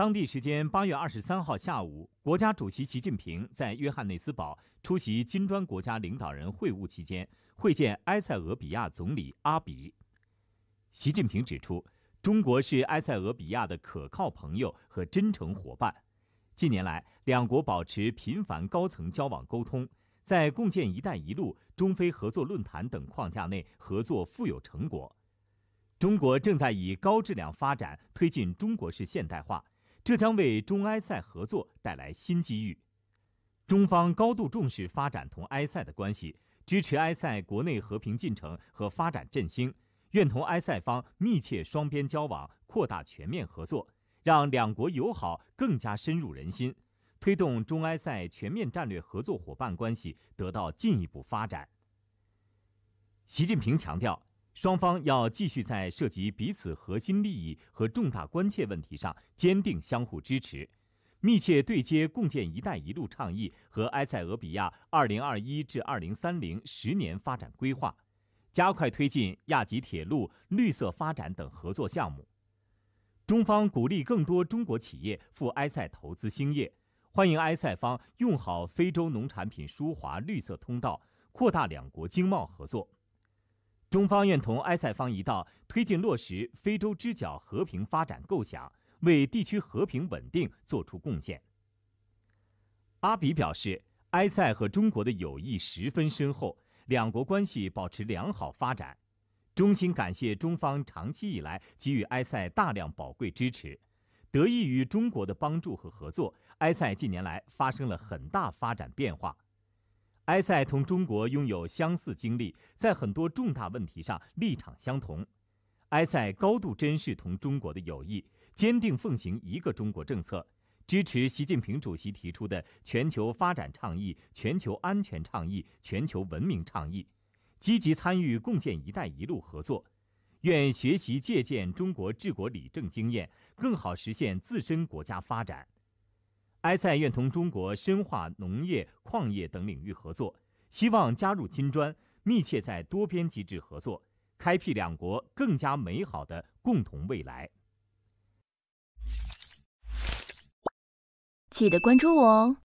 当地时间八月二十三号下午，国家主席习近平在约翰内斯堡出席金砖国家领导人会晤期间会见埃塞俄比亚总理阿比。习近平指出，中国是埃塞俄比亚的可靠朋友和真诚伙伴。近年来，两国保持频繁高层交往沟通，在共建“一带一路”、中非合作论坛等框架内合作富有成果。中国正在以高质量发展推进中国式现代化。这将为中埃塞合作带来新机遇。中方高度重视发展同埃塞的关系，支持埃塞国内和平进程和发展振兴，愿同埃塞方密切双边交往，扩大全面合作，让两国友好更加深入人心，推动中埃塞全面战略合作伙伴关系得到进一步发展。习近平强调。双方要继续在涉及彼此核心利益和重大关切问题上坚定相互支持，密切对接共建“一带一路”倡议和埃塞俄比亚二零二一至二零三零十年发展规划，加快推进亚吉铁路绿色发展等合作项目。中方鼓励更多中国企业赴埃塞投资兴业，欢迎埃塞方用好非洲农产品输华绿色通道，扩大两国经贸合作。中方愿同埃塞方一道推进落实非洲之角和平发展构想，为地区和平稳定作出贡献。阿比表示，埃塞和中国的友谊十分深厚，两国关系保持良好发展。衷心感谢中方长期以来给予埃塞大量宝贵支持，得益于中国的帮助和合作，埃塞近年来发生了很大发展变化。埃塞同中国拥有相似经历，在很多重大问题上立场相同。埃塞高度珍视同中国的友谊，坚定奉行一个中国政策，支持习近平主席提出的全球发展倡议、全球安全倡议、全球文明倡议，积极参与共建“一带一路”合作，愿学习借鉴中国治国理政经验，更好实现自身国家发展。埃塞愿同中国深化农业、矿业等领域合作，希望加入金砖，密切在多边机制合作，开辟两国更加美好的共同未来。记得关注我哦。